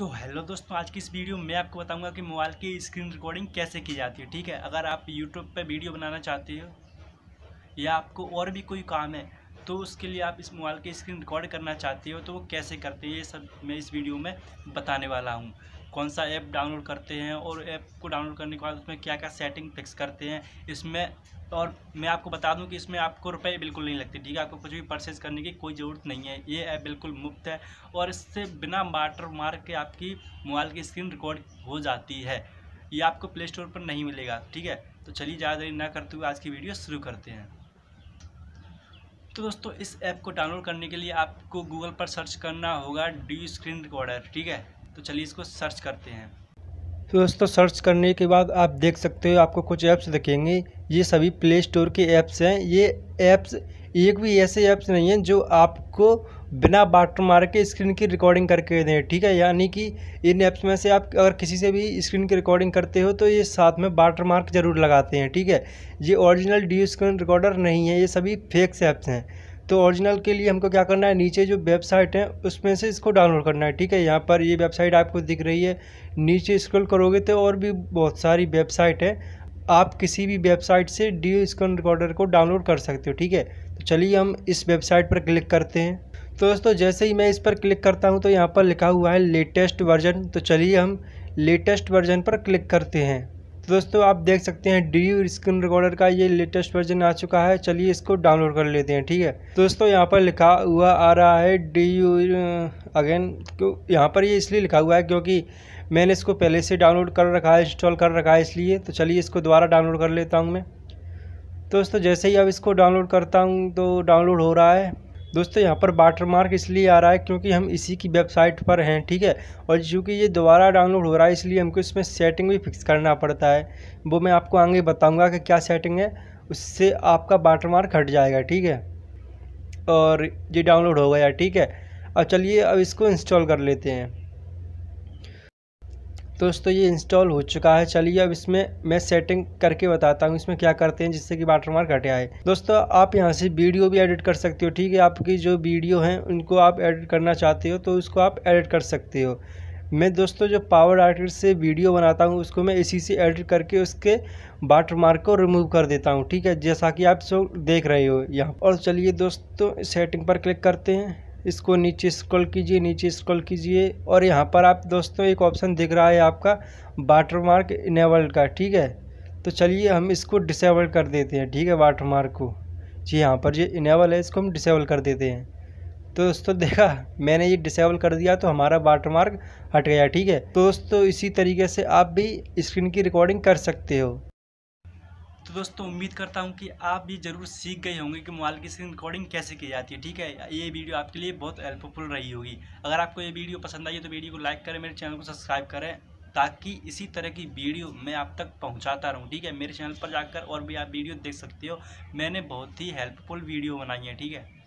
तो हेलो दोस्तों आज की इस वीडियो में आपको बताऊंगा कि मोबाइल की स्क्रीन रिकॉर्डिंग कैसे की जाती है ठीक है अगर आप यूट्यूब पर वीडियो बनाना चाहते हो या आपको और भी कोई काम है तो उसके लिए आप इस मोबाइल की स्क्रीन रिकॉर्ड करना चाहते हो तो वो कैसे करते हैं ये सब मैं इस वीडियो में बताने वाला हूँ कौन सा ऐप डाउनलोड करते हैं और ऐप को डाउनलोड करने के बाद उसमें क्या क्या सेटिंग फिक्स करते हैं इसमें और मैं आपको बता दूं कि इसमें आपको रुपए बिल्कुल नहीं लगते ठीक है आपको कुछ भी परचेज करने की कोई ज़रूरत नहीं है ये ऐप बिल्कुल मुफ्त है और इससे बिना वाटर मार के आपकी मोबाइल की स्क्रीन रिकॉर्ड हो जाती है ये आपको प्ले स्टोर पर नहीं मिलेगा ठीक है तो चलिए ज़्यादा देरी ना करते हुए आज की वीडियो शुरू करते हैं तो दोस्तों इस ऐप को डाउनलोड करने के लिए आपको गूगल पर सर्च करना होगा डी स्क्रीन रिकॉर्डर ठीक है तो चलिए इसको सर्च करते हैं तो दोस्तों सर्च करने के बाद आप देख सकते हो आपको कुछ ऐप्स दिखेंगे ये सभी प्ले स्टोर के ऐप्स हैं ये ऐप्स एक भी ऐसे ऐप्स नहीं हैं जो आपको बिना वाटर मार के स्क्रीन की रिकॉर्डिंग करके दें ठीक है यानी कि इन ऐप्स में से आप अगर किसी से भी स्क्रीन की रिकॉर्डिंग करते हो तो ये साथ में वाटर मार्क ज़रूर लगाते हैं ठीक है ये ओरिजिनल डी स्क्रीन रिकॉर्डर नहीं है ये सभी फेक्स ऐप्स हैं तो ओरिजिनल के लिए हमको क्या करना है नीचे जो वेबसाइट है उसमें से इसको डाउनलोड करना है ठीक है यहाँ पर ये वेबसाइट आपको दिख रही है नीचे स्क्रॉल करोगे तो और भी बहुत सारी वेबसाइट है आप किसी भी वेबसाइट से डी स्क्रीन रिकॉर्डर को डाउनलोड कर सकते हो ठीक है तो चलिए हम इस वेबसाइट पर क्लिक करते हैं तो दोस्तों जैसे ही मैं इस पर क्लिक करता हूँ तो यहाँ पर लिखा हुआ है लेटेस्ट वर्जन तो चलिए हम लेटेस्ट वर्जन पर क्लिक करते हैं तो दोस्तों आप देख सकते हैं डी स्क्रीन रिकॉर्डर का ये लेटेस्ट वर्जन आ चुका है चलिए इसको डाउनलोड कर लेते हैं ठीक है दोस्तों यहाँ पर लिखा हुआ आ रहा है डी अगेन यहाँ पर ये इसलिए लिखा हुआ है क्योंकि मैंने इसको पहले से डाउनलोड कर रखा है इंस्टॉल कर रखा है इसलिए तो चलिए इसको दोबारा डाउनलोड कर लेता हूँ मैं दोस्तों जैसे ही अब इसको डाउनलोड करता हूँ तो डाउनलोड हो रहा है दोस्तों यहाँ पर वाटर मार्क इसलिए आ रहा है क्योंकि हम इसी की वेबसाइट पर हैं ठीक है और चूँकि ये दोबारा डाउनलोड हो रहा है इसलिए हमको इसमें सेटिंग भी फिक्स करना पड़ता है वो मैं आपको आगे बताऊँगा कि क्या सेटिंग है उससे आपका वाटर मार्क हट जाएगा ठीक है और ये डाउनलोड हो गया ठीक है अब चलिए अब इसको इंस्टॉल कर लेते हैं दोस्तों ये इंस्टॉल हो चुका है चलिए अब इसमें मैं सेटिंग करके बताता हूँ इसमें क्या करते हैं जिससे कि वाटरमार्क हटे आए दोस्तों आप यहाँ से वीडियो भी एडिट कर सकते हो ठीक है आपकी जो वीडियो हैं उनको आप एडिट करना चाहते हो तो उसको आप एडिट कर सकते हो मैं दोस्तों जो पावर आर्टिस्ट से वीडियो बनाता हूँ उसको मैं इसी से एडिट करके उसके वाटरमार्क को रिमूव कर देता हूँ ठीक है जैसा कि आप सब देख रहे हो यहाँ और चलिए दोस्तों सेटिंग पर क्लिक करते हैं इसको नीचे स्क्रॉल कीजिए नीचे स्क्रॉल कीजिए और यहाँ पर आप दोस्तों एक ऑप्शन दिख रहा है आपका वाटर मार्क इनेबल का ठीक है तो चलिए हम इसको डिसेबल कर देते हैं ठीक है वाटर मार्क को जी यहाँ पर ये इनेबल है इसको हम डिसेबल कर देते हैं तो दोस्तों देखा मैंने ये डिसेबल कर दिया तो हमारा वाटर मार्क हट गया ठीक है तो दोस्तों इसी तरीके से आप भी स्क्रीन की रिकॉर्डिंग कर सकते हो तो दोस्तों उम्मीद करता हूँ कि आप भी ज़रूर सीख गए होंगे कि मोबाइल की स्क्रीन रिकॉर्डिंग कैसे की जाती है ठीक है ये वीडियो आपके लिए बहुत हेल्पफुल रही होगी अगर आपको ये वीडियो पसंद आई है तो वीडियो को लाइक करें मेरे चैनल को सब्सक्राइब करें ताकि इसी तरह की वीडियो मैं आप तक पहुंचाता रहूं ठीक है मेरे चैनल पर जाकर और भी आप वीडियो देख सकते हो मैंने बहुत ही हेल्पफुल वीडियो बनाई है ठीक है